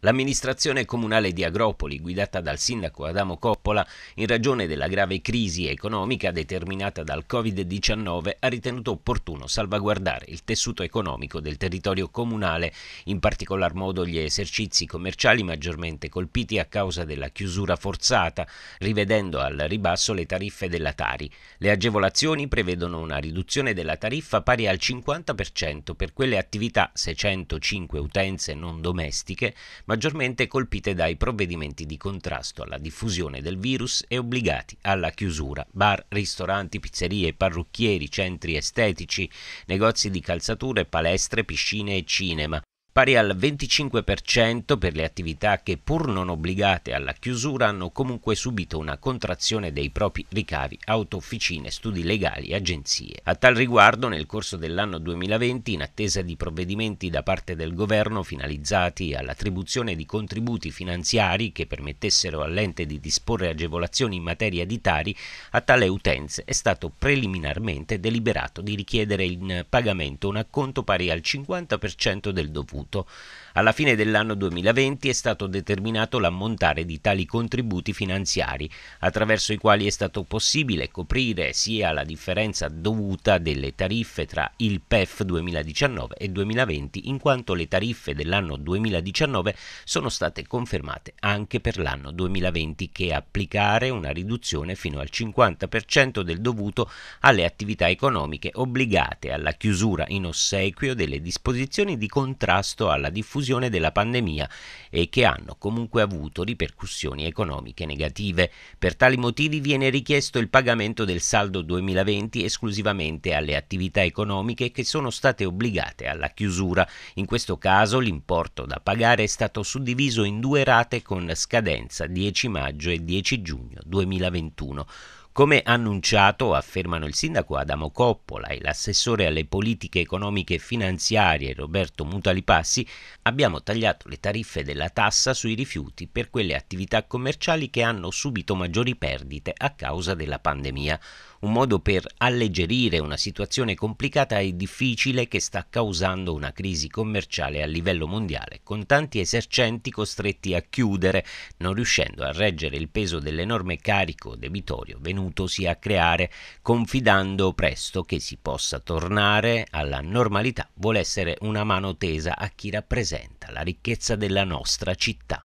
L'amministrazione comunale di Agropoli, guidata dal sindaco Adamo Coppola, in ragione della grave crisi economica determinata dal Covid-19, ha ritenuto opportuno salvaguardare il tessuto economico del territorio comunale, in particolar modo gli esercizi commerciali maggiormente colpiti a causa della chiusura forzata, rivedendo al ribasso le tariffe della Tari. Le agevolazioni prevedono una riduzione della tariffa pari al 50% per quelle attività 605 utenze non domestiche, maggiormente colpite dai provvedimenti di contrasto alla diffusione del virus e obbligati alla chiusura. Bar, ristoranti, pizzerie, parrucchieri, centri estetici, negozi di calzature, palestre, piscine e cinema pari al 25% per le attività che pur non obbligate alla chiusura hanno comunque subito una contrazione dei propri ricavi, auto officine, studi legali, agenzie. A tal riguardo nel corso dell'anno 2020, in attesa di provvedimenti da parte del governo finalizzati all'attribuzione di contributi finanziari che permettessero all'ente di disporre agevolazioni in materia di tari, a tale utenze è stato preliminarmente deliberato di richiedere in pagamento un acconto pari al 50% del dovuto contributo. Alla fine dell'anno 2020 è stato determinato l'ammontare di tali contributi finanziari, attraverso i quali è stato possibile coprire sia la differenza dovuta delle tariffe tra il PEF 2019 e 2020, in quanto le tariffe dell'anno 2019 sono state confermate anche per l'anno 2020, che applicare una riduzione fino al 50% del dovuto alle attività economiche obbligate alla chiusura in ossequio delle disposizioni di contrasto previsto alla diffusione della pandemia e che hanno comunque avuto ripercussioni economiche negative. Per tali motivi viene richiesto il pagamento del saldo 2020 esclusivamente alle attività economiche che sono state obbligate alla chiusura. In questo caso l'importo da pagare è stato suddiviso in due rate con scadenza 10 maggio e 10 giugno 2021. Come annunciato, affermano il sindaco Adamo Coppola e l'assessore alle politiche economiche e finanziarie Roberto Mutalipassi, abbiamo tagliato le tariffe della tassa sui rifiuti per quelle attività commerciali che hanno subito maggiori perdite a causa della pandemia un modo per alleggerire una situazione complicata e difficile che sta causando una crisi commerciale a livello mondiale, con tanti esercenti costretti a chiudere, non riuscendo a reggere il peso dell'enorme carico debitorio venutosi a creare, confidando presto che si possa tornare alla normalità, vuole essere una mano tesa a chi rappresenta la ricchezza della nostra città.